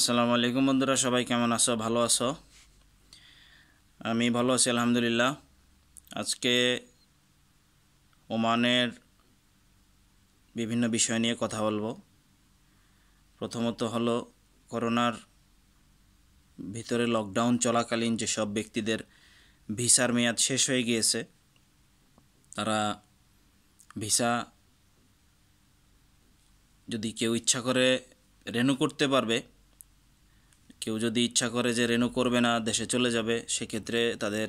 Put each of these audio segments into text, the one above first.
আসসালামু আলাইকুম বন্ধুরা সবাই কেমন আছো ভালো আছো আমি ভালো আছি আলহামদুলিল্লাহ আজকে ওমানের বিভিন্ন বিষয় নিয়ে কথা বলবো প্রথমত হলো করোনার ভিতরে লকডাউন চলাকালীন যেসব ব্যক্তিদের ভিসার মেয়াদ শেষ হয়ে গিয়েছে তারা ভিসা যদি কেউ ইচ্ছা করে রেনু করতে পারবে কেউ যদি ইচ্ছা করে যে রেনু করবে না দেশে চলে যাবে সেক্ষেত্রে তাদের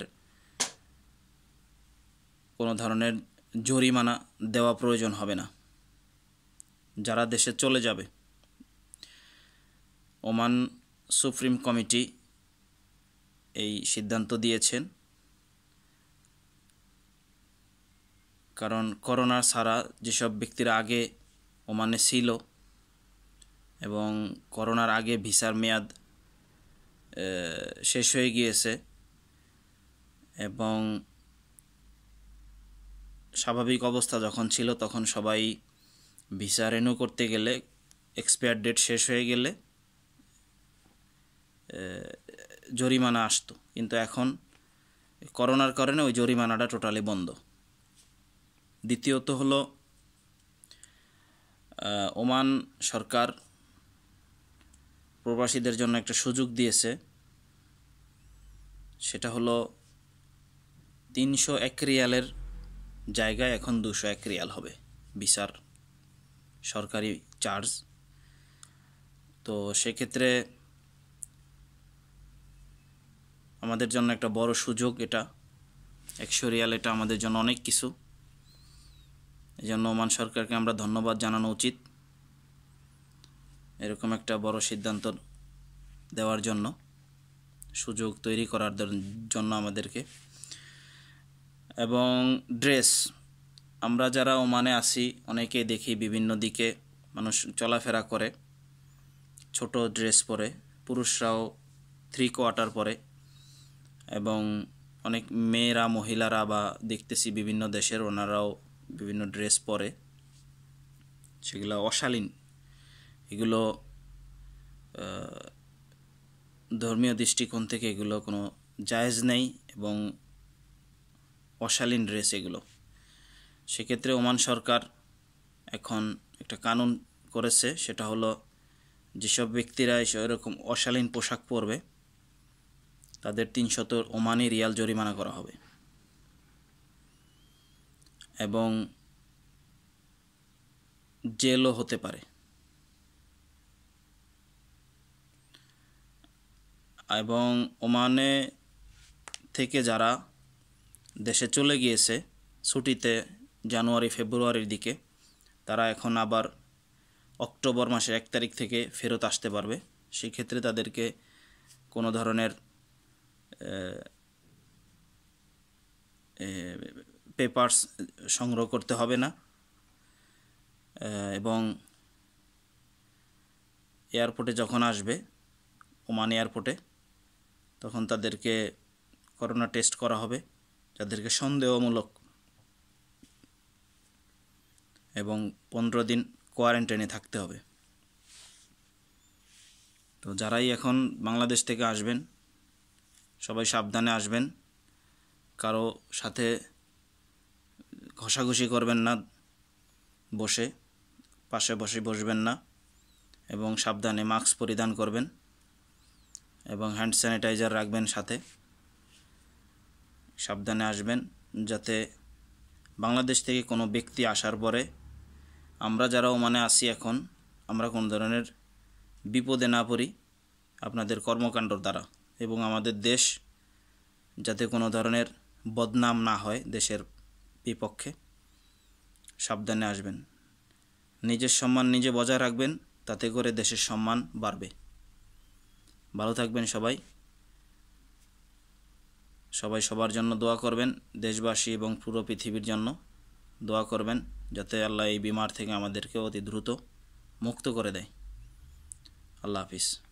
কোনো ধরনের জরিমানা দেওয়া প্রয়োজন হবে না যারা দেশে চলে যাবে ওমান সুপ্রিম কমিটি এই সিদ্ধান্ত দিয়েছেন কারণ করোনা ছাড়া যেসব ব্যক্তিরা আগে ওমানে ছিল এবং করোনার আগে ভিসার মেয়াদ শেষ হয়ে গিয়েছে এবং স্বাভাবিক অবস্থা যখন ছিল তখন সবাই ভিসা রেনু করতে গেলে এক্সপায়ার ডেট শেষ হয়ে গেলে জরিমানা আসতো কিন্তু এখন করোনার কারণে ওই জরিমানাটা টোটালি বন্ধ দ্বিতীয়ত হলো ওমান সরকার প্রবাসীদের জন্য একটা সুযোগ দিয়েছে সেটা হলো তিনশো এক রিয়ালের জায়গায় এখন দুশো এক রিয়াল হবে বিচার সরকারি চার্জ তো সেক্ষেত্রে আমাদের জন্য একটা বড় সুযোগ এটা একশো রিয়াল এটা আমাদের জন্য অনেক কিছু এই জন্য ওমান সরকারকে আমরা ধন্যবাদ জানানো উচিত এরকম একটা বড় সিদ্ধান্ত দেওয়ার জন্য সুযোগ তৈরি করার জন্য আমাদেরকে এবং ড্রেস আমরা যারা ওমানে আসি অনেকেই দেখি বিভিন্ন দিকে মানুষ চলাফেরা করে ছোট ড্রেস পরে পুরুষরাও থ্রি কোয়ার্টার পরে এবং অনেক মেয়েরা মহিলারা বা দেখতেছি বিভিন্ন দেশের ওনারাও বিভিন্ন ড্রেস পরে সেগুলো অশালীন এগুলো ধর্মীয় দৃষ্টিকোণ থেকে এগুলো কোনো জায়েজ নেই এবং অশালীন ড্রেস এগুলো সেক্ষেত্রে ওমান সরকার এখন একটা কানুন করেছে সেটা হলো যেসব ব্যক্তিরা এরকম অশালীন পোশাক পরবে তাদের তিনশত ওমানি রিয়াল জরিমানা করা হবে এবং জেলও হতে পারে এবং ওমানে থেকে যারা দেশে চলে গিয়েছে ছুটিতে জানুয়ারি ফেব্রুয়ারির দিকে তারা এখন আবার অক্টোবর মাসের এক তারিখ থেকে ফেরত আসতে পারবে সেক্ষেত্রে তাদেরকে কোনো ধরনের পেপার্স সংগ্রহ করতে হবে না এবং এয়ারপোর্টে যখন আসবে ওমান এয়ারপোর্টে তখন তাদেরকে করোনা টেস্ট করা হবে যাদেরকে সন্দেহমূলক এবং পনেরো দিন কোয়ারেন্টাইনে থাকতে হবে তো যারাই এখন বাংলাদেশ থেকে আসবেন সবাই সাবধানে আসবেন কারো সাথে ঘষাঘষি করবেন না বসে পাশে বসে বসবেন না এবং সাবধানে মাস্ক পরিধান করবেন এবং হ্যান্ড স্যানিটাইজার রাখবেন সাথে সাবধানে আসবেন যাতে বাংলাদেশ থেকে কোনো ব্যক্তি আসার পরে আমরা যারা ওমানে আসি এখন আমরা কোন ধরনের বিপদে না পড়ি আপনাদের কর্মকাণ্ডর দ্বারা এবং আমাদের দেশ যাতে কোনো ধরনের বদনাম না হয় দেশের বিপক্ষে সাবধানে আসবেন নিজের সম্মান নিজে বজায় রাখবেন তাতে করে দেশের সম্মান বাড়বে ভালো থাকবেন সবাই সবাই সবার জন্য দোয়া করবেন দেশবাসী এবং পুরো পৃথিবীর জন্য দোয়া করবেন যাতে আল্লাহ এই বিমার থেকে আমাদেরকে অতি দ্রুত মুক্ত করে দেয় আল্লাহ হাফিজ